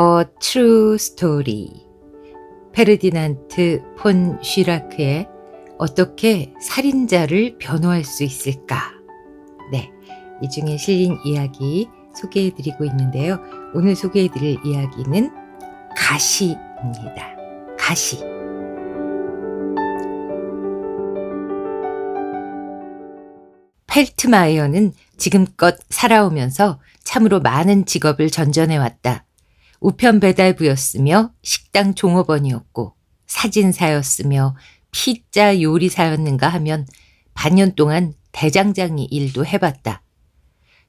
A True Story 페르디난트 폰 쉬라크의 어떻게 살인자를 변호할 수 있을까? 네, 이 중에 실린 이야기 소개해드리고 있는데요. 오늘 소개해드릴 이야기는 가시입니다. 가시. 펠트마이어는 지금껏 살아오면서 참으로 많은 직업을 전전해왔다. 우편 배달부였으며 식당 종업원이었고 사진사였으며 피자 요리사였는가 하면 반년 동안 대장장이 일도 해봤다.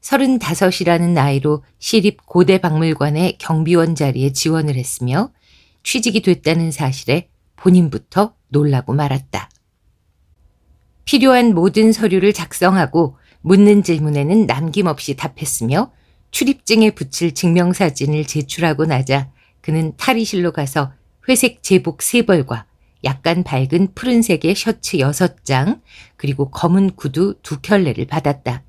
35이라는 나이로 시립 고대 박물관의 경비원 자리에 지원을 했으며 취직이 됐다는 사실에 본인부터 놀라고 말았다. 필요한 모든 서류를 작성하고 묻는 질문에는 남김없이 답했으며 출입증에 붙일 증명사진을 제출하고 나자 그는 탈의실로 가서 회색 제복 세벌과 약간 밝은 푸른색의 셔츠 6장 그리고 검은 구두 두 켤레를 받았다.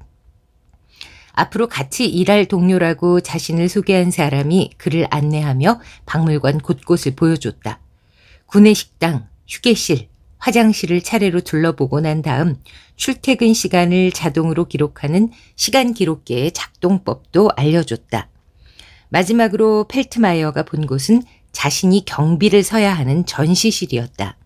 앞으로 같이 일할 동료라고 자신을 소개한 사람이 그를 안내하며 박물관 곳곳을 보여줬다. 구내 식당, 휴게실, 화장실을 차례로 둘러보고 난 다음 출퇴근 시간을 자동으로 기록하는 시간 기록계의 작동법도 알려줬다. 마지막으로 펠트마이어가 본 곳은 자신이 경비를 서야 하는 전시실이었다.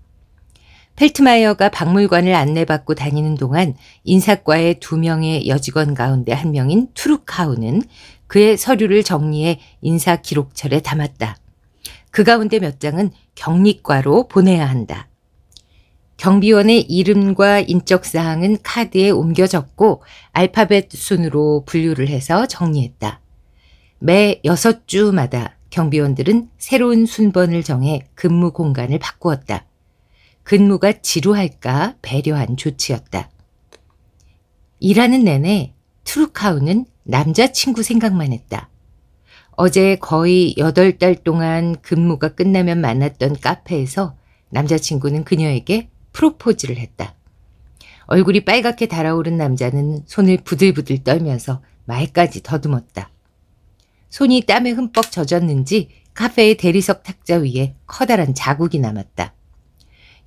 펠트마이어가 박물관을 안내받고 다니는 동안 인사과의 두 명의 여직원 가운데 한 명인 투르카우는 그의 서류를 정리해 인사 기록철에 담았다. 그 가운데 몇 장은 격리과로 보내야 한다. 경비원의 이름과 인적사항은 카드에 옮겨졌고 알파벳 순으로 분류를 해서 정리했다. 매 6주마다 경비원들은 새로운 순번을 정해 근무 공간을 바꾸었다. 근무가 지루할까 배려한 조치였다. 일하는 내내 트루카우는 남자친구 생각만 했다. 어제 거의 8달 동안 근무가 끝나면 만났던 카페에서 남자친구는 그녀에게 프로포즈를 했다. 얼굴이 빨갛게 달아오른 남자는 손을 부들부들 떨면서 말까지 더듬었다. 손이 땀에 흠뻑 젖었는지 카페의 대리석 탁자 위에 커다란 자국이 남았다.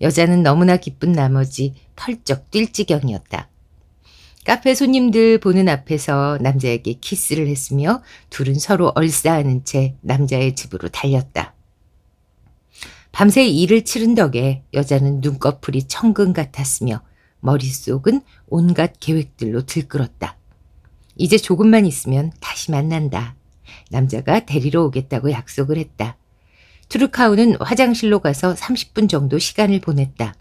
여자는 너무나 기쁜 나머지 펄쩍 뛸 지경이었다. 카페 손님들 보는 앞에서 남자에게 키스를 했으며 둘은 서로 얼싸하는 채 남자의 집으로 달렸다. 밤새 일을 치른 덕에 여자는 눈꺼풀이 천근 같았으며 머릿속은 온갖 계획들로 들끓었다. 이제 조금만 있으면 다시 만난다. 남자가 데리러 오겠다고 약속을 했다. 트루카우는 화장실로 가서 30분 정도 시간을 보냈다.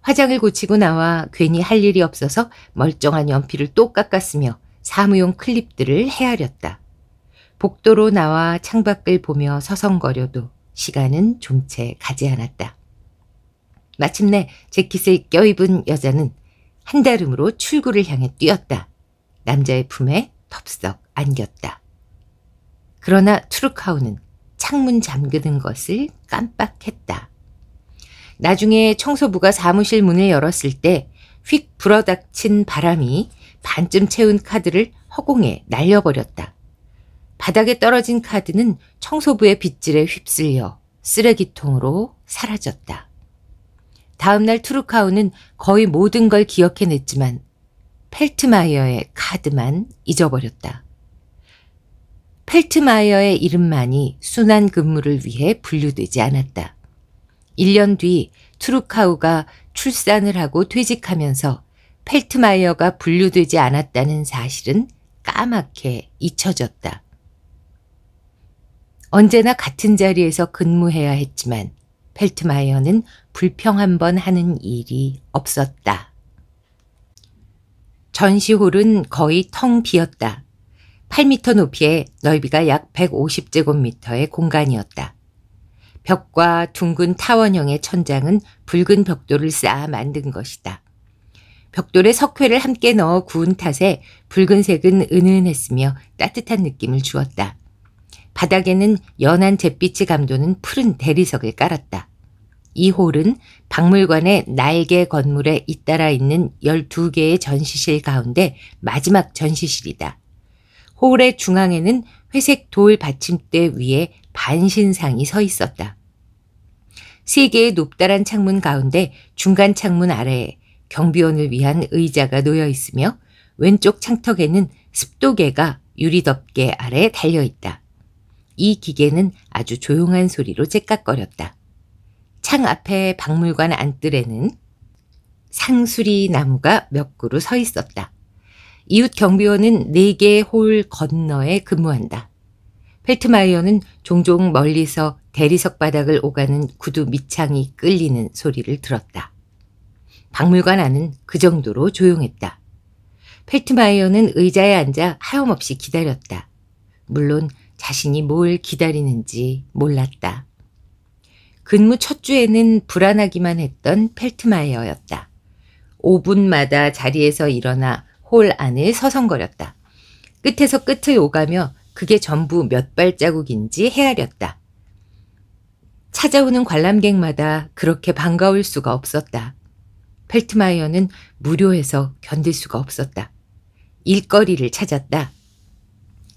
화장을 고치고 나와 괜히 할 일이 없어서 멀쩡한 연필을 또 깎았으며 사무용 클립들을 헤아렸다. 복도로 나와 창밖을 보며 서성거려도 시간은 좀채 가지 않았다. 마침내 재킷을 껴입은 여자는 한다름으로 출구를 향해 뛰었다. 남자의 품에 덥석 안겼다. 그러나 트루카우는 창문 잠그는 것을 깜빡했다. 나중에 청소부가 사무실 문을 열었을 때 휙 불어닥친 바람이 반쯤 채운 카드를 허공에 날려버렸다. 바닥에 떨어진 카드는 청소부의 빗질에 휩쓸려 쓰레기통으로 사라졌다. 다음날 트루카우는 거의 모든 걸 기억해냈지만 펠트마이어의 카드만 잊어버렸다. 펠트마이어의 이름만이 순환 근무를 위해 분류되지 않았다. 1년 뒤트루카우가 출산을 하고 퇴직하면서 펠트마이어가 분류되지 않았다는 사실은 까맣게 잊혀졌다. 언제나 같은 자리에서 근무해야 했지만 펠트마이어는 불평 한 번 하는 일이 없었다. 전시홀은 거의 텅 비었다. 8미터 높이에 넓이가 약 150제곱미터의 공간이었다. 벽과 둥근 타원형의 천장은 붉은 벽돌을 쌓아 만든 것이다. 벽돌에 석회를 함께 넣어 구운 탓에 붉은색은 은은했으며 따뜻한 느낌을 주었다. 바닥에는 연한 잿빛이 감도는 푸른 대리석을 깔았다. 이 홀은 박물관의 날개 건물에 잇따라 있는 12개의 전시실 가운데 마지막 전시실이다. 홀의 중앙에는 회색 돌 받침대 위에 반신상이 서 있었다. 세 개의 높다란 창문 가운데 중간 창문 아래에 경비원을 위한 의자가 놓여 있으며 왼쪽 창턱에는 습도계가 유리덮개 아래 달려 있다. 이 기계는 아주 조용한 소리로 째깍거렸다. 창 앞에 박물관 안뜰에는 상수리 나무가 몇 그루 서 있었다. 이웃 경비원은 네 개의 홀 건너에 근무한다. 펠트마이어는 종종 멀리서 대리석 바닥을 오가는 구두 밑창이 끌리는 소리를 들었다. 박물관 안은 그 정도로 조용했다. 펠트마이어는 의자에 앉아 하염없이 기다렸다. 물론 자신이 뭘 기다리는지 몰랐다. 근무 첫 주에는 불안하기만 했던 펠트마이어였다. 5분마다 자리에서 일어나 홀 안을 서성거렸다. 끝에서 끝을 오가며 그게 전부 몇 발자국인지 헤아렸다. 찾아오는 관람객마다 그렇게 반가울 수가 없었다. 펠트마이어는 무료해서 견딜 수가 없었다. 일거리를 찾았다.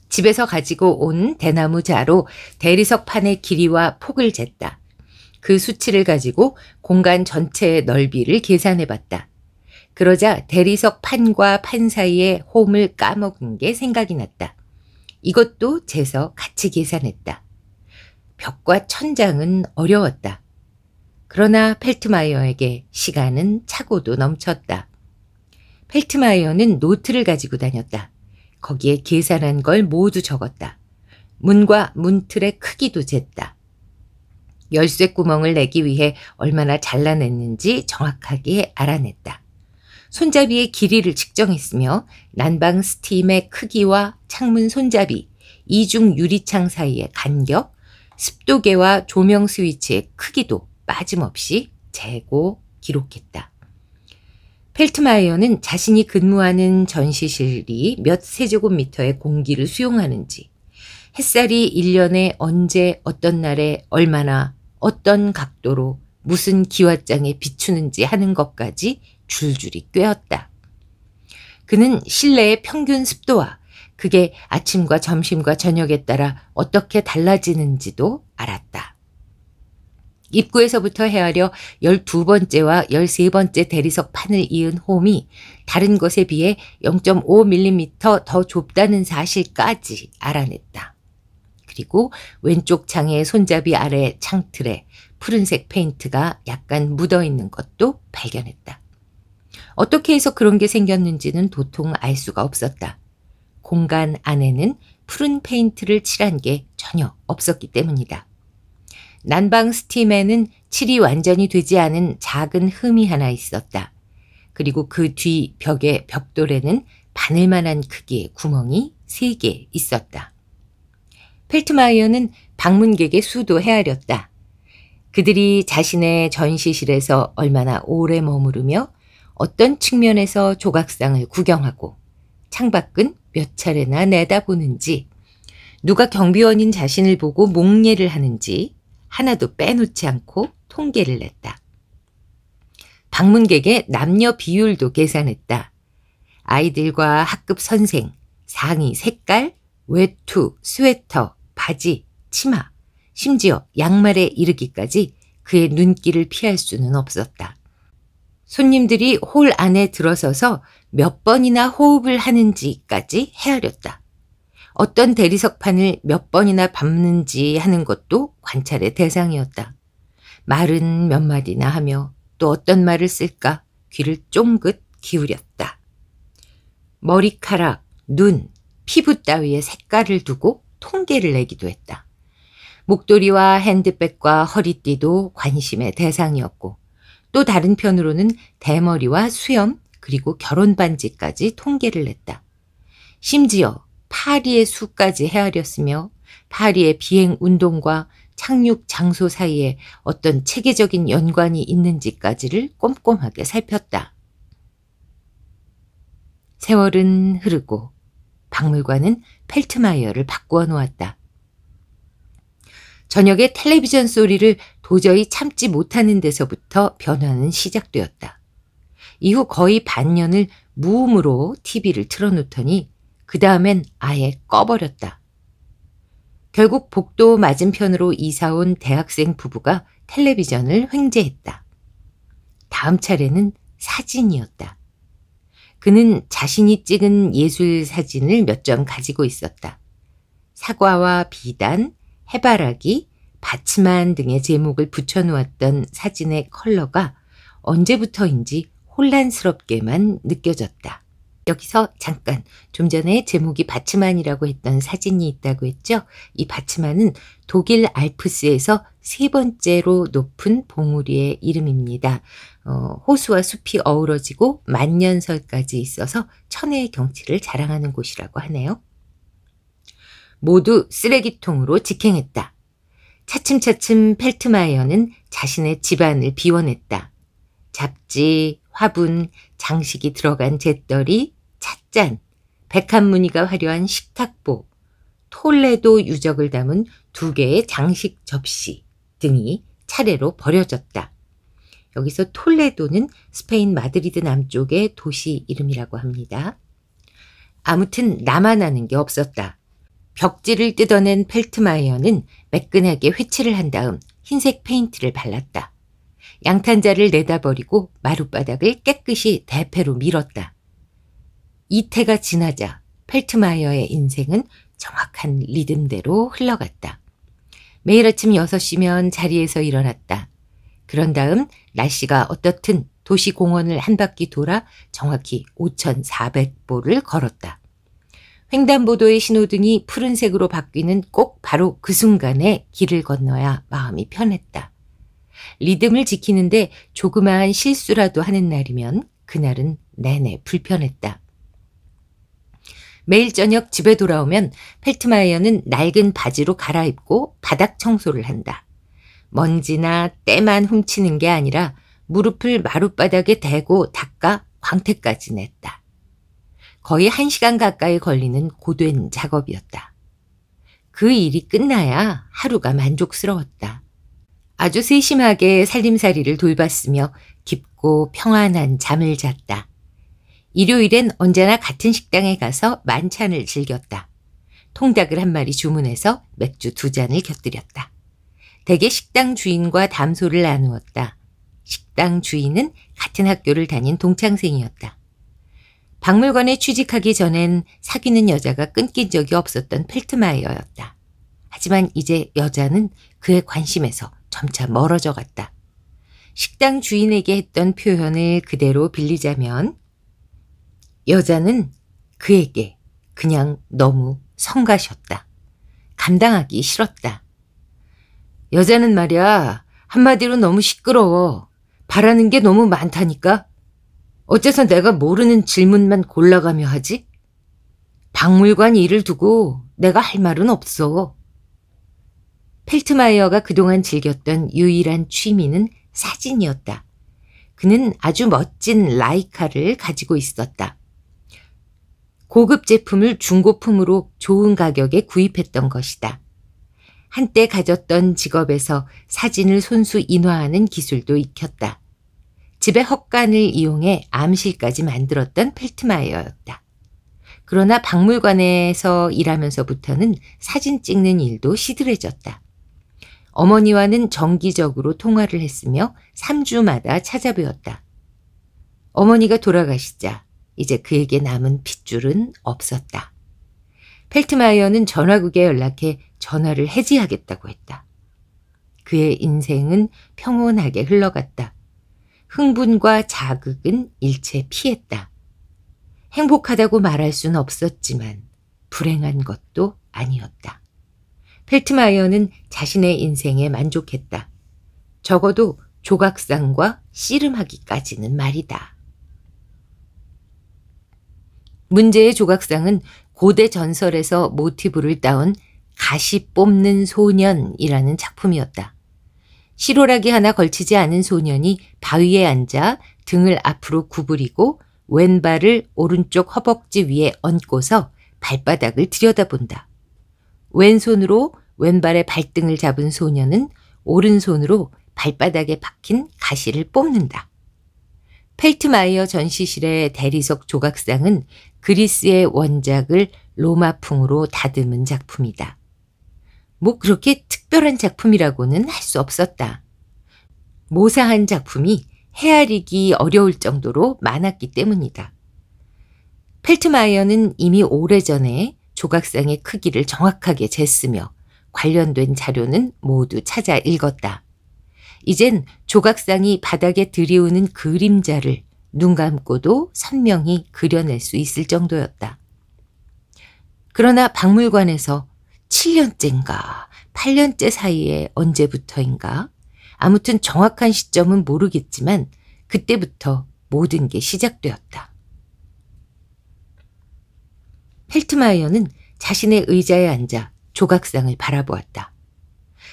집에서 가지고 온 대나무 자로 대리석 판의 길이와 폭을 쟀다. 그 수치를 가지고 공간 전체의 넓이를 계산해 봤다. 그러자 대리석 판과 판 사이의 홈을 까먹은 게 생각이 났다. 이것도 재서 같이 계산했다. 벽과 천장은 어려웠다. 그러나 펠트마이어에게 시간은 차고도 넘쳤다. 펠트마이어는 노트를 가지고 다녔다. 거기에 계산한 걸 모두 적었다. 문과 문틀의 크기도 쟀다. 열쇠 구멍을 내기 위해 얼마나 잘라냈는지 정확하게 알아냈다. 손잡이의 길이를 측정했으며 난방 스팀의 크기와 창문 손잡이, 이중 유리창 사이의 간격, 습도계와 조명 스위치의 크기도 빠짐없이 재고 기록했다. 펠트마이어는 자신이 근무하는 전시실이 몇 세제곱미터의 공기를 수용하는지, 햇살이 1년에 언제 어떤 날에 얼마나 어떤 각도로 무슨 기와장에 비추는지 하는 것까지 줄줄이 꿰었다. 그는 실내의 평균 습도와 그게 아침과 점심과 저녁에 따라 어떻게 달라지는지도 알았다. 입구에서부터 헤아려 12번째와 13번째 대리석 판을 이은 홈이 다른 것에 비해 0.5mm 더 좁다는 사실까지 알아냈다. 그리고 왼쪽 창의 손잡이 아래 창틀에 푸른색 페인트가 약간 묻어 있는 것도 발견했다. 어떻게 해서 그런 게 생겼는지는 도통 알 수가 없었다. 공간 안에는 푸른 페인트를 칠한 게 전혀 없었기 때문이다. 난방 스팀에는 칠이 완전히 되지 않은 작은 흠이 하나 있었다. 그리고 그 뒤 벽의 벽돌에는 바늘만한 크기의 구멍이 세 개 있었다. 펠트마이어는 방문객의 수도 헤아렸다. 그들이 자신의 전시실에서 얼마나 오래 머무르며 어떤 측면에서 조각상을 구경하고 창밖은 몇 차례나 내다보는지 누가 경비원인 자신을 보고 목례를 하는지 하나도 빼놓지 않고 통계를 냈다. 방문객의 남녀 비율도 계산했다. 아이들과 학급 선생, 상의 색깔, 외투, 스웨터, 바지, 치마, 심지어 양말에 이르기까지 그의 눈길을 피할 수는 없었다. 손님들이 홀 안에 들어서서 몇 번이나 호흡을 하는지까지 헤아렸다. 어떤 대리석판을 몇 번이나 밟는지 하는 것도 관찰의 대상이었다. 말은 몇 마디나 하며 또 어떤 말을 쓸까 귀를 쫑긋 기울였다. 머리카락, 눈, 피부 따위에 색깔을 두고 통계를 내기도 했다. 목도리와 핸드백과 허리띠도 관심의 대상이었고 또 다른 편으로는 대머리와 수염 그리고 결혼 반지까지 통계를 냈다. 심지어 파리의 수까지 헤아렸으며 파리의 비행 운동과 착륙 장소 사이에 어떤 체계적인 연관이 있는지까지를 꼼꼼하게 살폈다. 세월은 흐르고 박물관은 펠트마이어를 바꾸어 놓았다. 저녁에 텔레비전 소리를 도저히 참지 못하는 데서부터 변화는 시작되었다. 이후 거의 반년을 무음으로 TV를 틀어놓더니 그 다음엔 아예 꺼버렸다. 결국 복도 맞은편으로 이사온 대학생 부부가 텔레비전을 횡재했다. 다음 차례는 사진이었다. 그는 자신이 찍은 예술 사진을 몇 점 가지고 있었다. 사과와 비단, 해바라기, 바치만 등의 제목을 붙여놓았던 사진의 컬러가 언제부터인지 혼란스럽게만 느껴졌다. 여기서 잠깐 좀 전에 제목이 바츠만이라고 했던 사진이 있다고 했죠. 이 바츠만은 독일 알프스에서 세 번째로 높은 봉우리의 이름입니다. 어, 호수와 숲이 어우러지고 만년설까지 있어서 천혜의 경치를 자랑하는 곳이라고 하네요. 모두 쓰레기통으로 직행했다. 차츰차츰 펠트마이어는 자신의 집안을 비워냈다. 잡지, 화분, 장식이 들어간 잿더리, 찻잔, 백합무늬가 화려한 식탁보, 톨레도 유적을 담은 두 개의 장식 접시 등이 차례로 버려졌다. 여기서 톨레도는 스페인 마드리드 남쪽의 도시 이름이라고 합니다. 아무튼 남아나는 게 없었다. 벽지를 뜯어낸 펠트마이어는 매끈하게 회칠을 한 다음 흰색 페인트를 발랐다. 양탄자를 내다버리고 마룻바닥을 깨끗이 대패로 밀었다. 이태가 지나자 펠트마이어의 인생은 정확한 리듬대로 흘러갔다. 매일 아침 6시면 자리에서 일어났다. 그런 다음 날씨가 어떻든 도시 공원을 한 바퀴 돌아 정확히 5,400보를 걸었다. 횡단보도의 신호등이 푸른색으로 바뀌는 꼭 바로 그 순간에 길을 건너야 마음이 편했다. 리듬을 지키는데 조그마한 실수라도 하는 날이면 그날은 내내 불편했다. 매일 저녁 집에 돌아오면 펠트마이어는 낡은 바지로 갈아입고 바닥 청소를 한다. 먼지나 때만 훔치는 게 아니라 무릎을 마룻바닥에 대고 닦아 광택까지 냈다. 거의 한시간 가까이 걸리는 고된 작업이었다. 그 일이 끝나야 하루가 만족스러웠다. 아주 세심하게 살림살이를 돌봤으며 깊고 평안한 잠을 잤다. 일요일엔 언제나 같은 식당에 가서 만찬을 즐겼다. 통닭을 한 마리 주문해서 맥주 두 잔을 곁들였다. 대개 식당 주인과 담소를 나누었다. 식당 주인은 같은 학교를 다닌 동창생이었다. 박물관에 취직하기 전엔 사귀는 여자가 끊긴 적이 없었던 펠트마이어였다. 하지만 이제 여자는 그의 관심에서 점차 멀어져 갔다. 식당 주인에게 했던 표현을 그대로 빌리자면 여자는 그에게 그냥 너무 성가셨다. 감당하기 싫었다. 여자는 말이야, 한마디로 너무 시끄러워. 바라는 게 너무 많다니까. 어째서 내가 모르는 질문만 골라가며 하지? 박물관 일을 두고 내가 할 말은 없어. 펠트마이어가 그동안 즐겼던 유일한 취미는 사진이었다. 그는 아주 멋진 라이카를 가지고 있었다. 고급 제품을 중고품으로 좋은 가격에 구입했던 것이다. 한때 가졌던 직업에서 사진을 손수 인화하는 기술도 익혔다. 집의 헛간을 이용해 암실까지 만들었던 펠트마이어였다. 그러나 박물관에서 일하면서부터는 사진 찍는 일도 시들해졌다. 어머니와는 정기적으로 통화를 했으며 3주마다 찾아뵈었다. 어머니가 돌아가시자 이제 그에게 남은 핏줄은 없었다. 펠트마이어는 전화국에 연락해 전화를 해지하겠다고 했다. 그의 인생은 평온하게 흘러갔다. 흥분과 자극은 일체 피했다. 행복하다고 말할 순 없었지만 불행한 것도 아니었다. 펠트마이어는 자신의 인생에 만족했다. 적어도 조각상과 씨름하기까지는 말이다. 문제의 조각상은 고대 전설에서 모티브를 따온 가시 뽑는 소년이라는 작품이었다. 시로라기 하나 걸치지 않은 소년이 바위에 앉아 등을 앞으로 구부리고 왼발을 오른쪽 허벅지 위에 얹고서 발바닥을 들여다본다. 왼손으로 왼발의 발등을 잡은 소년은 오른손으로 발바닥에 박힌 가시를 뽑는다. 펠트마이어 전시실의 대리석 조각상은 그리스의 원작을 로마풍으로 다듬은 작품이다. 뭐 그렇게 특별한 작품이라고는 할 수 없었다. 모사한 작품이 헤아리기 어려울 정도로 많았기 때문이다. 펠트마이어는 이미 오래전에 조각상의 크기를 정확하게 쟀으며 관련된 자료는 모두 찾아 읽었다. 이젠 조각상이 바닥에 들이우는 그림자를 눈 감고도 선명히 그려낼 수 있을 정도였다. 그러나 박물관에서 7년째인가 8년째 사이에 언제부터인가 아무튼 정확한 시점은 모르겠지만 그때부터 모든 게 시작되었다. 펠트마이어는 자신의 의자에 앉아 조각상을 바라보았다.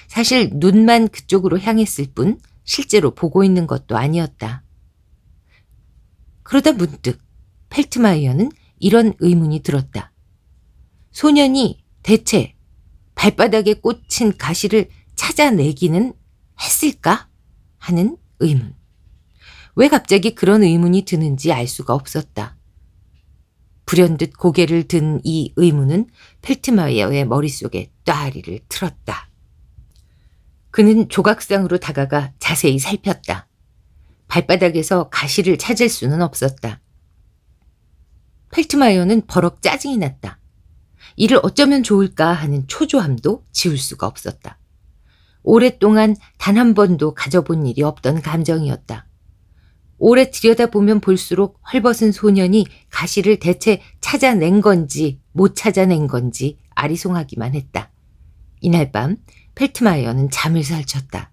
사실 눈만 그쪽으로 향했을 뿐 실제로 보고 있는 것도 아니었다. 그러다 문득 펠트마이어는 이런 의문이 들었다. 소년이 대체 발바닥에 꽂힌 가시를 찾아내기는 했을까? 하는 의문. 왜 갑자기 그런 의문이 드는지 알 수가 없었다. 불현듯 고개를 든 이 의문은 펠트마이어의 머릿속에 따리를 틀었다. 그는 조각상으로 다가가 자세히 살폈다. 발바닥에서 가시를 찾을 수는 없었다. 펠트마이어는 버럭 짜증이 났다. 이를 어쩌면 좋을까 하는 초조함도 지울 수가 없었다. 오랫동안 단 한 번도 가져본 일이 없던 감정이었다. 오래 들여다보면 볼수록 헐벗은 소년이 가시를 대체 찾아낸 건지 못 찾아낸 건지 아리송하기만 했다. 이날 밤 펠트마이어는 잠을 설쳤다.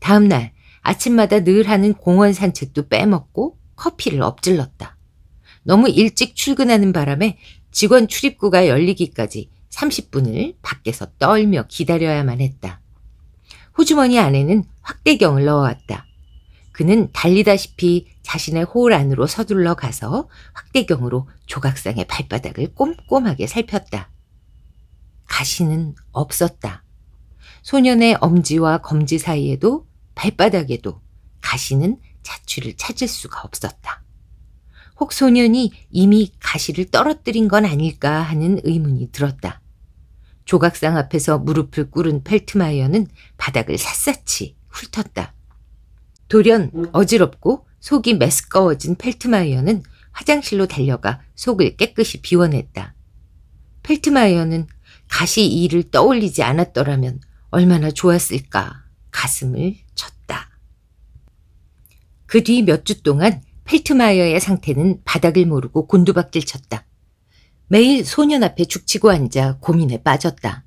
다음 날 아침마다 늘 하는 공원 산책도 빼먹고 커피를 엎질렀다. 너무 일찍 출근하는 바람에 직원 출입구가 열리기까지 30분을 밖에서 떨며 기다려야만 했다. 호주머니 안에는 확대경을 넣어왔다. 그는 달리다시피 자신의 홀 안으로 서둘러 가서 확대경으로 조각상의 발바닥을 꼼꼼하게 살폈다. 가시는 없었다. 소년의 엄지와 검지 사이에도 발바닥에도 가시는 자취를 찾을 수가 없었다. 혹 소년이 이미 가시를 떨어뜨린 건 아닐까 하는 의문이 들었다. 조각상 앞에서 무릎을 꿇은 펠트마이어는 바닥을 샅샅이 훑었다. 돌연 어지럽고 속이 메스꺼워진 펠트마이어는 화장실로 달려가 속을 깨끗이 비워냈다. 펠트마이어는 가시 이를 떠올리지 않았더라면 얼마나 좋았을까 가슴을 쳤다. 그 뒤 몇 주 동안 펠트마이어의 상태는 바닥을 모르고 곤두박질 쳤다. 매일 소년 앞에 죽치고 앉아 고민에 빠졌다.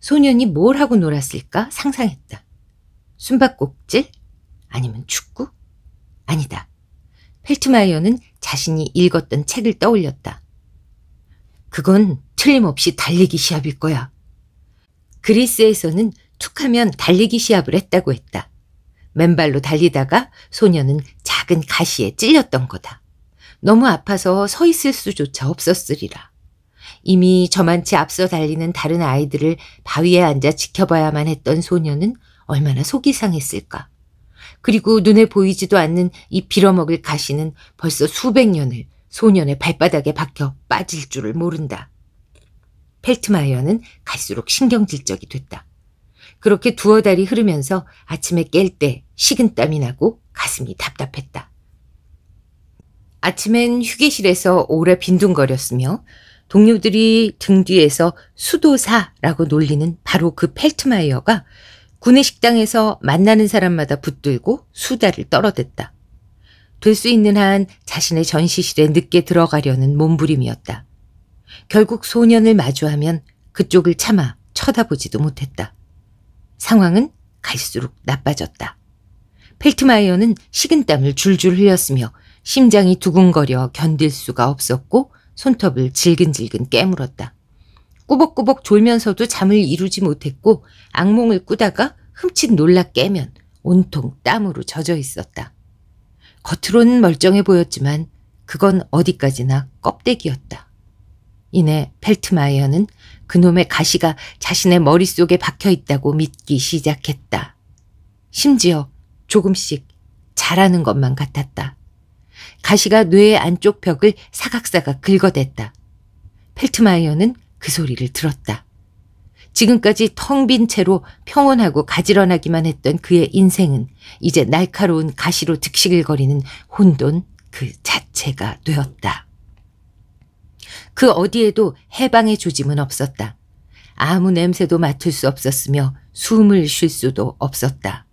소년이 뭘 하고 놀았을까 상상했다. 숨바꼭질? 아니면 축구? 아니다. 펠트마이어는 자신이 읽었던 책을 떠올렸다. 그건 틀림없이 달리기 시합일 거야. 그리스에서는 툭하면 달리기 시합을 했다고 했다. 맨발로 달리다가 소녀는 작은 가시에 찔렸던 거다. 너무 아파서 서 있을 수조차 없었으리라. 이미 저만치 앞서 달리는 다른 아이들을 바위에 앉아 지켜봐야만 했던 소녀는 얼마나 속이 상했을까. 그리고 눈에 보이지도 않는 이 빌어먹을 가시는 벌써 수백 년을 소년의 발바닥에 박혀 빠질 줄을 모른다. 펠트마이어는 갈수록 신경질적이 됐다. 그렇게 두어 달이 흐르면서 아침에 깰 때 식은땀이 나고 가슴이 답답했다. 아침엔 휴게실에서 오래 빈둥거렸으며 동료들이 등 뒤에서 수도사라고 놀리는 바로 그 펠트마이어가 구내 식당에서 만나는 사람마다 붙들고 수다를 떨어댔다. 될 수 있는 한 자신의 전시실에 늦게 들어가려는 몸부림이었다. 결국 소년을 마주하면 그쪽을 참아 쳐다보지도 못했다. 상황은 갈수록 나빠졌다. 펠트마이어는 식은땀을 줄줄 흘렸으며 심장이 두근거려 견딜 수가 없었고 손톱을 질근질근 깨물었다. 꾸벅꾸벅 졸면서도 잠을 이루지 못했고 악몽을 꾸다가 흠칫 놀라 깨면 온통 땀으로 젖어 있었다. 겉으로는 멀쩡해 보였지만 그건 어디까지나 껍데기였다. 이내 펠트마이어는 그놈의 가시가 자신의 머릿속에 박혀 있다고 믿기 시작했다. 심지어 조금씩 자라는 것만 같았다. 가시가 뇌의 안쪽 벽을 사각사각 긁어댔다. 펠트마이어는 그 소리를 들었다. 지금까지 텅 빈 채로 평온하고 가지런하기만 했던 그의 인생은 이제 날카로운 가시로 득실거리는 혼돈 그 자체가 되었다. 그 어디에도 해방의 조짐은 없었다. 아무 냄새도 맡을 수 없었으며 숨을 쉴 수도 없었다.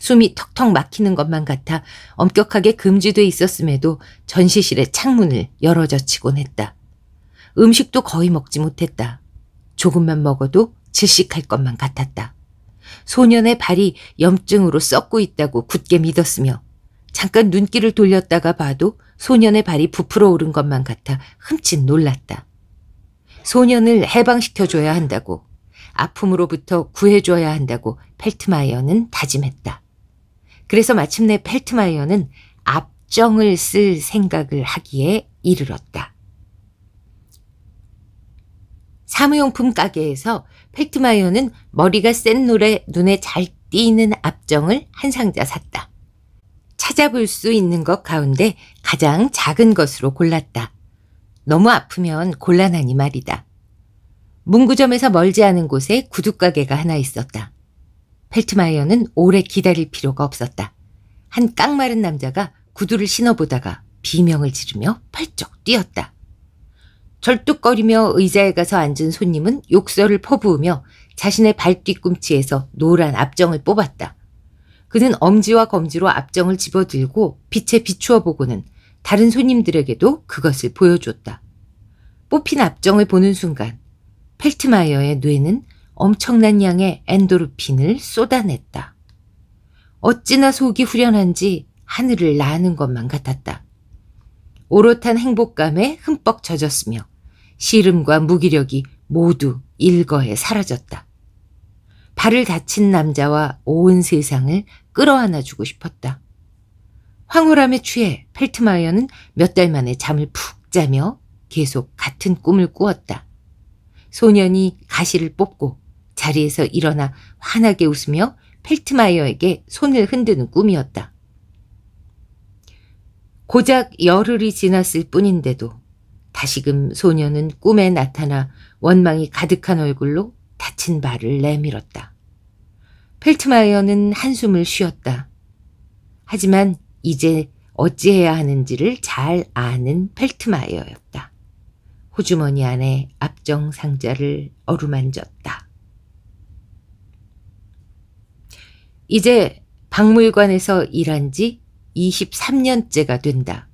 숨이 턱턱 막히는 것만 같아 엄격하게 금지돼 있었음에도 전시실의 창문을 열어젖히곤 했다. 음식도 거의 먹지 못했다. 조금만 먹어도 질식할 것만 같았다. 소년의 발이 염증으로 썩고 있다고 굳게 믿었으며 잠깐 눈길을 돌렸다가 봐도 소년의 발이 부풀어 오른 것만 같아 흠칫 놀랐다. 소년을 해방시켜줘야 한다고 아픔으로부터 구해줘야 한다고 펠트마이어는 다짐했다. 그래서 마침내 펠트마이어는 압정을쓸 생각을 하기에 이르렀다. 사무용품 가게에서 펠트마이어는 머리가 센 노래 눈에 잘 띄는 압정을한 상자 샀다. 찾아볼 수 있는 것 가운데 가장 작은 것으로 골랐다. 너무 아프면 곤란하니 말이다. 문구점에서 멀지 않은 곳에 구두가게가 하나 있었다. 펠트마이어는 오래 기다릴 필요가 없었다. 한 깡마른 남자가 구두를 신어보다가 비명을 지르며 펄쩍 뛰었다. 절뚝거리며 의자에 가서 앉은 손님은 욕설을 퍼부으며 자신의 발뒤꿈치에서 노란 압정을 뽑았다. 그는 엄지와 검지로 앞정을 집어들고 빛에 비추어 보고는 다른 손님들에게도 그것을 보여줬다. 뽑힌 앞정을 보는 순간 펠트마이어의 뇌는 엄청난 양의 엔도르핀을 쏟아냈다. 어찌나 속이 후련한지 하늘을 나는 것만 같았다. 오롯한 행복감에 흠뻑 젖었으며 시름과 무기력이 모두 일거에 사라졌다. 발을 다친 남자와 온 세상을 끌어안아주고 싶었다. 황홀함에 취해 펠트마이어는 몇 달 만에 잠을 푹 자며 계속 같은 꿈을 꾸었다. 소년이 가시를 뽑고 자리에서 일어나 환하게 웃으며 펠트마이어에게 손을 흔드는 꿈이었다. 고작 열흘이 지났을 뿐인데도 다시금 소년은 꿈에 나타나 원망이 가득한 얼굴로 다친 발을 내밀었다. 펠트마이어는 한숨을 쉬었다. 하지만 이제 어찌해야 하는지를 잘 아는 펠트마이어였다. 호주머니 안에 압정 상자를 어루만졌다. 이제 박물관에서 일한 지 23년째가 된다.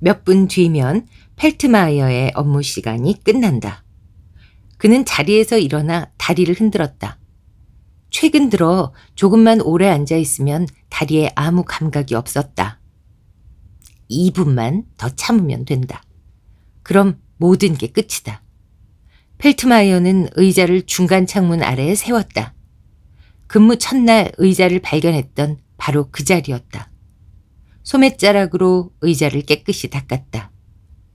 몇 분 뒤면 펠트마이어의 업무 시간이 끝난다. 그는 자리에서 일어나 다리를 흔들었다. 최근 들어 조금만 오래 앉아 있으면 다리에 아무 감각이 없었다. 2분만 더 참으면 된다. 그럼 모든 게 끝이다. 펠트마이어는 의자를 중간 창문 아래에 세웠다. 근무 첫날 의자를 발견했던 바로 그 자리였다. 소맷자락으로 의자를 깨끗이 닦았다.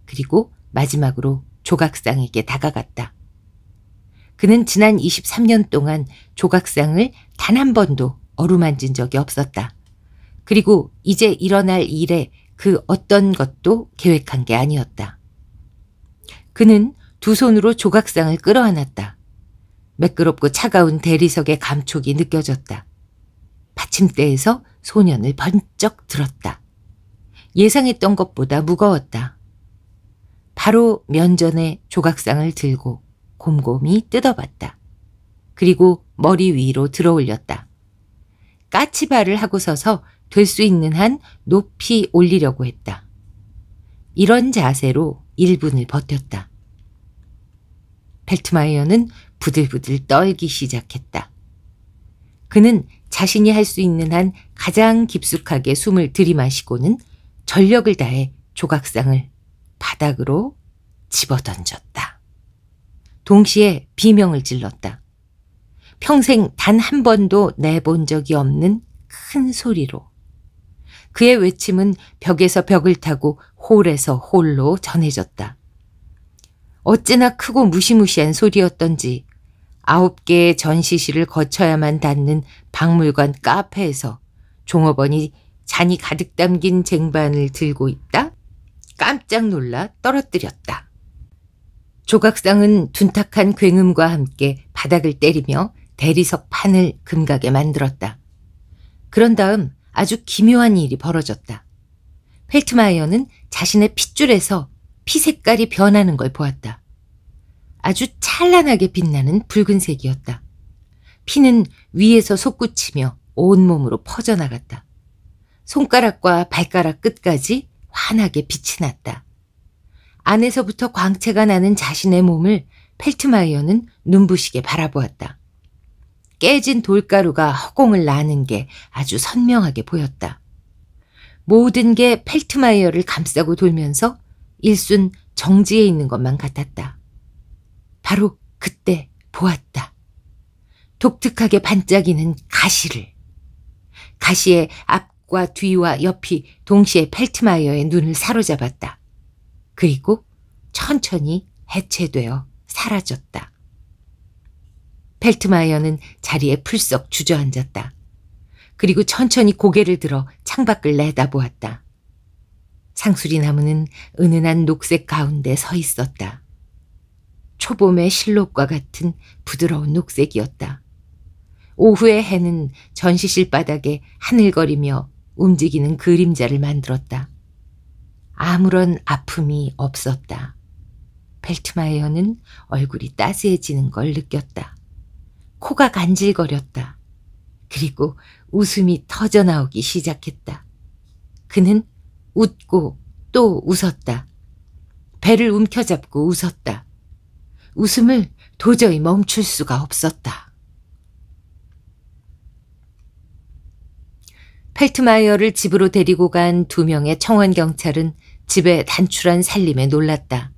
그리고 마지막으로 조각상에게 다가갔다. 그는 지난 23년 동안 조각상을 단 한 번도 어루만진 적이 없었다. 그리고 이제 일어날 일에 그 어떤 것도 계획한 게 아니었다. 그는 두 손으로 조각상을 끌어안았다. 매끄럽고 차가운 대리석의 감촉이 느껴졌다. 받침대에서 소년을 번쩍 들었다. 예상했던 것보다 무거웠다. 바로 면전에 조각상을 들고 곰곰이 뜯어봤다. 그리고 머리 위로 들어 올렸다. 까치발을 하고 서서 될 수 있는 한 높이 올리려고 했다. 이런 자세로 1분을 버텼다. 벨트마이어는 부들부들 떨기 시작했다. 그는 자신이 할 수 있는 한 가장 깊숙하게 숨을 들이마시고는 전력을 다해 조각상을 바닥으로 집어던졌다. 동시에 비명을 질렀다. 평생 단 한 번도 내본 적이 없는 큰 소리로. 그의 외침은 벽에서 벽을 타고 홀에서 홀로 전해졌다. 어찌나 크고 무시무시한 소리였던지 아홉 개의 전시실을 거쳐야만 닿는 박물관 카페에서 종업원이 잔이 가득 담긴 쟁반을 들고 있다? 깜짝 놀라 떨어뜨렸다. 조각상은 둔탁한 굉음과 함께 바닥을 때리며 대리석 판을 금가게 만들었다. 그런 다음 아주 기묘한 일이 벌어졌다. 펠트마이어는 자신의 핏줄에서 피 색깔이 변하는 걸 보았다. 아주 찬란하게 빛나는 붉은색이었다. 피는 위에서 솟구치며 온몸으로 퍼져나갔다. 손가락과 발가락 끝까지 환하게 빛이 났다. 안에서부터 광채가 나는 자신의 몸을 펠트마이어는 눈부시게 바라보았다. 깨진 돌가루가 허공을 나는 게 아주 선명하게 보였다. 모든 게 펠트마이어를 감싸고 돌면서 일순 정지해 있는 것만 같았다. 바로 그때 보았다. 독특하게 반짝이는 가시를. 가시의 앞과 뒤와 옆이 동시에 펠트마이어의 눈을 사로잡았다. 그리고 천천히 해체되어 사라졌다. 펠트마이어는 자리에 풀썩 주저앉았다. 그리고 천천히 고개를 들어 창밖을 내다보았다. 상수리 나무는 은은한 녹색 가운데 서 있었다. 초봄의 실록과 같은 부드러운 녹색이었다. 오후의 해는 전시실 바닥에 하늘거리며 움직이는 그림자를 만들었다. 아무런 아픔이 없었다. 벨트마이어는 얼굴이 따스해지는 걸 느꼈다. 코가 간질거렸다. 그리고 웃음이 터져나오기 시작했다. 그는 웃고 또 웃었다. 배를 움켜잡고 웃었다. 웃음을 도저히 멈출 수가 없었다. 펠트마이어를 집으로 데리고 간 두 명의 청원 경찰은 집에 단출한 살림에 놀랐다.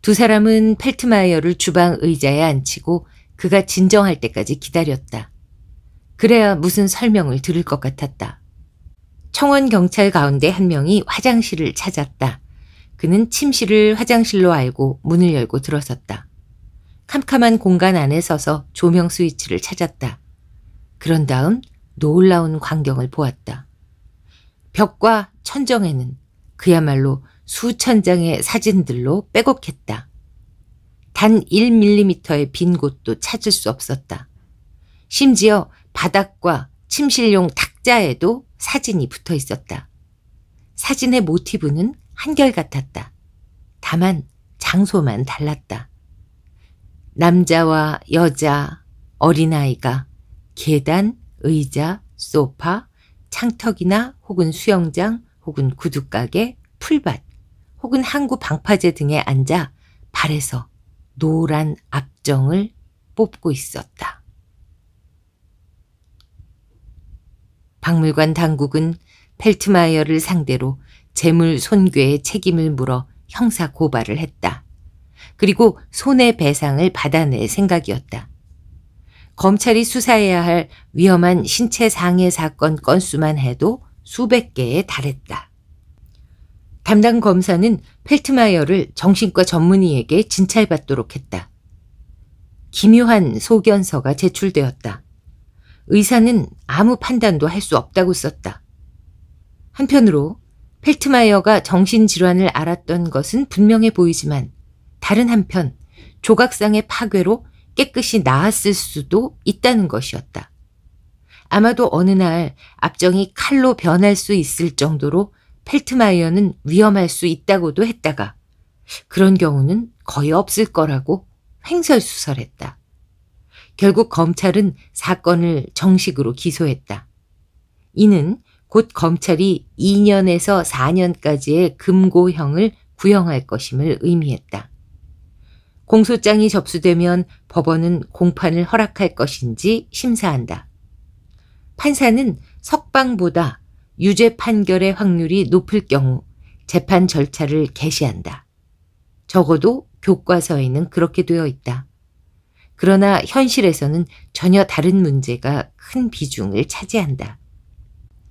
두 사람은 펠트마이어를 주방 의자에 앉히고 그가 진정할 때까지 기다렸다. 그래야 무슨 설명을 들을 것 같았다. 청원 경찰 가운데 한 명이 화장실을 찾았다. 그는 침실을 화장실로 알고 문을 열고 들어섰다. 캄캄한 공간 안에 서서 조명 스위치를 찾았다. 그런 다음 놀라운 광경을 보았다. 벽과 천정에는 그야말로 수천 장의 사진들로 빼곡했다. 단 1mm의 빈 곳도 찾을 수 없었다. 심지어 바닥과 침실용 탁자에도 사진이 붙어 있었다. 사진의 모티브는 한결같았다. 다만 장소만 달랐다. 남자와 여자, 어린아이가 계단, 의자, 소파, 창턱이나 혹은 수영장, 혹은 구두가게, 풀밭, 혹은 항구 방파제 등에 앉아 발에서 노란 압정을 뽑고 있었다. 박물관 당국은 펠트마이어를 상대로 재물 손괴의 책임을 물어 형사 고발을 했다. 그리고 손해배상을 받아낼 생각이었다. 검찰이 수사해야 할 위험한 신체 상해 사건 건수만 해도 수백 개에 달했다. 담당 검사는 펠트마이어를 정신과 전문의에게 진찰받도록 했다. 기묘한 소견서가 제출되었다. 의사는 아무 판단도 할 수 없다고 썼다. 한편으로 펠트마이어가 정신질환을 알았던 것은 분명해 보이지만 다른 한편 조각상의 파괴로 깨끗이 나았을 수도 있다는 것이었다. 아마도 어느 날 압정이 칼로 변할 수 있을 정도로 펠트마이어는 위험할 수 있다고도 했다가 그런 경우는 거의 없을 거라고 횡설수설했다. 결국 검찰은 사건을 정식으로 기소했다. 이는 곧 검찰이 2년에서 4년까지의 금고형을 구형할 것임을 의미했다. 공소장이 접수되면 법원은 공판을 허락할 것인지 심사한다. 판사는 석방보다 유죄 판결의 확률이 높을 경우 재판 절차를 개시한다. 적어도 교과서에는 그렇게 되어 있다. 그러나 현실에서는 전혀 다른 문제가 큰 비중을 차지한다.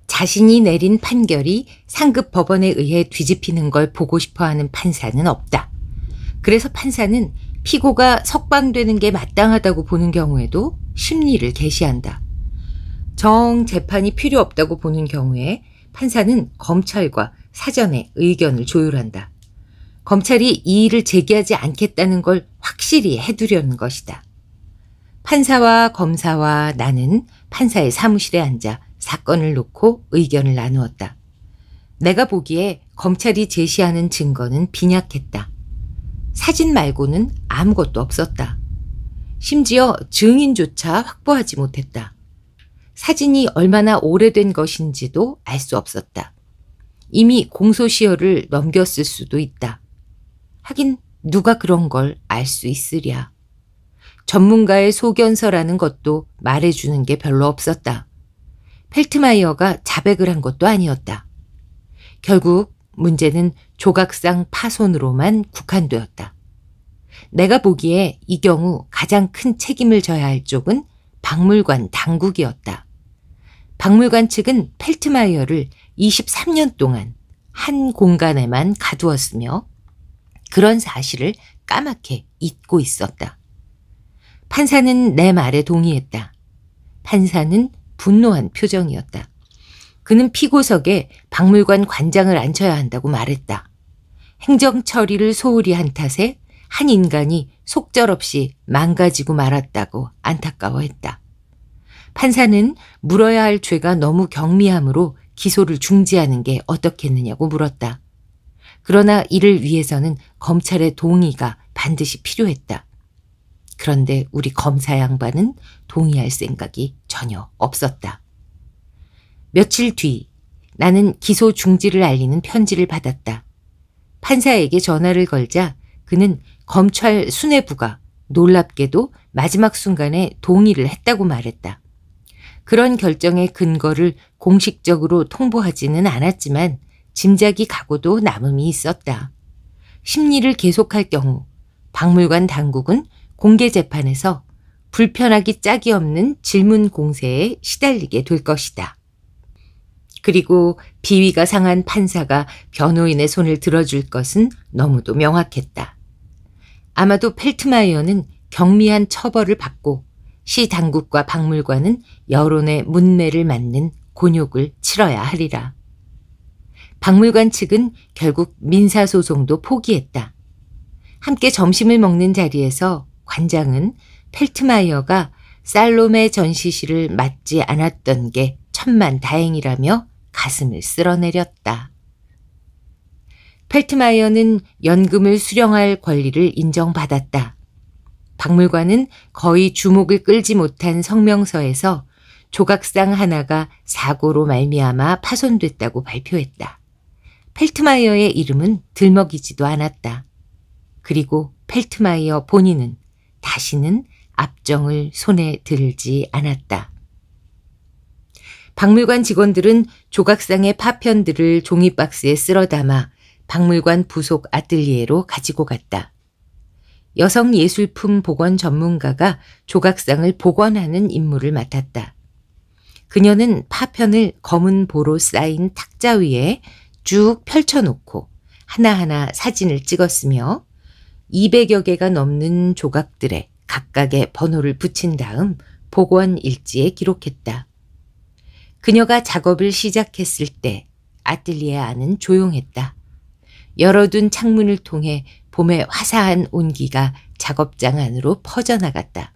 자신이 내린 판결이 상급 법원에 의해 뒤집히는 걸 보고 싶어 하는 판사는 없다. 그래서 판사는 피고가 석방되는 게 마땅하다고 보는 경우에도 심리를 개시한다. 정 재판이 필요 없다고 보는 경우에 판사는 검찰과 사전에 의견을 조율한다. 검찰이 이의를 제기하지 않겠다는 걸 확실히 해두려는 것이다. 판사와 검사와 나는 판사의 사무실에 앉아 사건을 놓고 의견을 나누었다. 내가 보기에 검찰이 제시하는 증거는 빈약했다. 사진 말고는 아무것도 없었다. 심지어 증인조차 확보하지 못했다. 사진이 얼마나 오래된 것인지도 알 수 없었다. 이미 공소시효를 넘겼을 수도 있다. 하긴 누가 그런 걸 알 수 있으랴. 전문가의 소견서라는 것도 말해주는 게 별로 없었다. 펠트마이어가 자백을 한 것도 아니었다. 결국 문제는 조각상 파손으로만 국한되었다. 내가 보기에 이 경우 가장 큰 책임을 져야 할 쪽은 박물관 당국이었다. 박물관 측은 펠트마이어를 23년 동안 한 공간에만 가두었으며 그런 사실을 까맣게 잊고 있었다. 판사는 내 말에 동의했다. 판사는 분노한 표정이었다. 그는 피고석에 박물관 관장을 앉혀야 한다고 말했다. 행정 처리를 소홀히 한 탓에 한 인간이 속절없이 망가지고 말았다고 안타까워했다. 판사는 물어야 할 죄가 너무 경미함으로 기소를 중지하는 게 어떻겠느냐고 물었다. 그러나 이를 위해서는 검찰의 동의가 반드시 필요했다. 그런데 우리 검사 양반은 동의할 생각이 전혀 없었다. 며칠 뒤 나는 기소 중지를 알리는 편지를 받았다. 판사에게 전화를 걸자 그는 검찰 수뇌부가 놀랍게도 마지막 순간에 동의를 했다고 말했다. 그런 결정의 근거를 공식적으로 통보하지는 않았지만 짐작이 가고도 남음이 있었다. 심리를 계속할 경우 박물관 당국은 공개 재판에서 불편하기 짝이 없는 질문 공세에 시달리게 될 것이다. 그리고 비위가 상한 판사가 변호인의 손을 들어줄 것은 너무도 명확했다. 아마도 펠트마이어는 경미한 처벌을 받고 시 당국과 박물관은 여론의 문매를 맞는 곤욕을 치러야 하리라. 박물관 측은 결국 민사소송도 포기했다. 함께 점심을 먹는 자리에서 관장은 펠트마이어가 살롬의 전시실을 맞지 않았던 게 천만 다행이라며 가슴을 쓸어내렸다. 펠트마이어는 연금을 수령할 권리를 인정받았다. 박물관은 거의 주목을 끌지 못한 성명서에서 조각상 하나가 사고로 말미암아 파손됐다고 발표했다. 펠트마이어의 이름은 들먹이지도 않았다. 그리고 펠트마이어 본인은 다시는 압정을 손에 들지 않았다. 박물관 직원들은 조각상의 파편들을 종이박스에 쓸어 담아 박물관 부속 아뜰리에로 가지고 갔다. 여성 예술품 복원 전문가가 조각상을 복원하는 임무를 맡았다. 그녀는 파편을 검은 보로 쌓인 탁자 위에 쭉 펼쳐놓고 하나하나 사진을 찍었으며 200여 개가 넘는 조각들에 각각의 번호를 붙인 다음 복원 일지에 기록했다. 그녀가 작업을 시작했을 때아틀리에 안은 조용했다. 열어둔 창문을 통해 봄의 화사한 온기가 작업장 안으로 퍼져나갔다.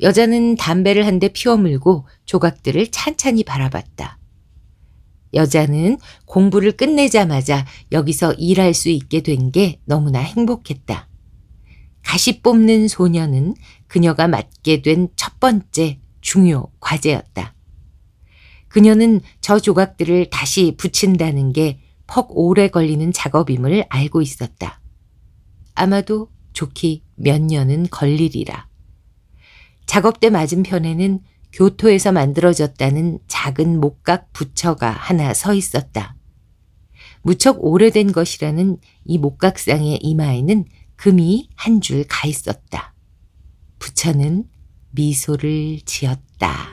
여자는 담배를 한 대 피워 물고 조각들을 찬찬히 바라봤다. 여자는 공부를 끝내자마자 여기서 일할 수 있게 된 게 너무나 행복했다. 가시 뽑는 소녀는 그녀가 맡게 된 첫 번째 중요 과제였다. 그녀는 저 조각들을 다시 붙인다는 게 퍽 오래 걸리는 작업임을 알고 있었다. 아마도 좋기 몇 년은 걸리리라. 작업대 맞은편에는 교토에서 만들어졌다는 작은 목각 부처가 하나 서 있었다. 무척 오래된 것이라는 이 목각상의 이마에는 금이 한 줄 가 있었다. 부처는 미소를 지었다.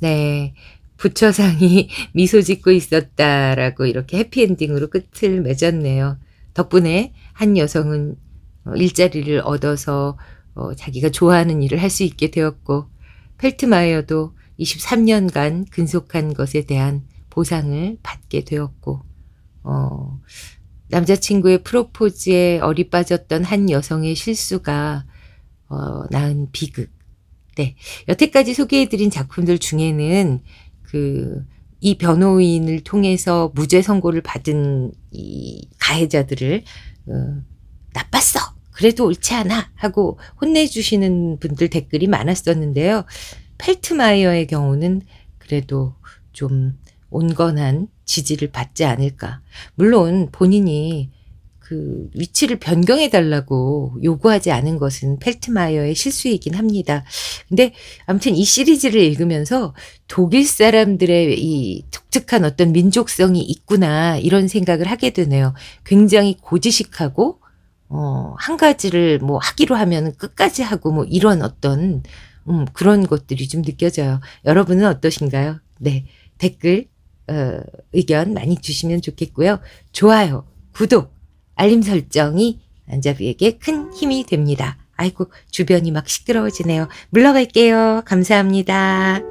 네. 부처상이 미소 짓고 있었다라고 이렇게 해피엔딩으로 끝을 맺었네요. 덕분에 한 여성은 어, 일자리를 얻어서 어, 자기가 좋아하는 일을 할 수 있게 되었고 펠트마이어도 23년간 근속한 것에 대한 보상을 받게 되었고 어, 남자친구의 프로포즈에 어리 빠졌던 한 여성의 실수가 어, 낳은 비극. 네. 여태까지 소개해드린 작품들 중에는 그이 변호인을 통해서 무죄 선고를 받은 이 가해자들을 어, 나빴어. 그래도 옳지 않아 하고 혼내주시는 분들 댓글이 많았었는데요. 펠트마이어의 경우는 그래도 좀 온건한 지지를 받지 않을까. 물론 본인이 그 위치를 변경해 달라고 요구하지 않은 것은 펠트마이어의 실수이긴 합니다. 근데 아무튼 이 시리즈를 읽으면서 독일 사람들의 이 독특한 어떤 민족성이 있구나 이런 생각을 하게 되네요. 굉장히 고지식하고 어, 한 가지를 뭐 하기로 하면 끝까지 하고 뭐 이런 어떤 음, 그런 것들이 좀 느껴져요. 여러분은 어떠신가요? 네. 댓글, 어, 의견 많이 주시면 좋겠고요. 좋아요, 구독, 알림 설정이 안자비에게 큰 힘이 됩니다. 아이고 주변이 막 시끄러워지네요. 물러갈게요. 감사합니다.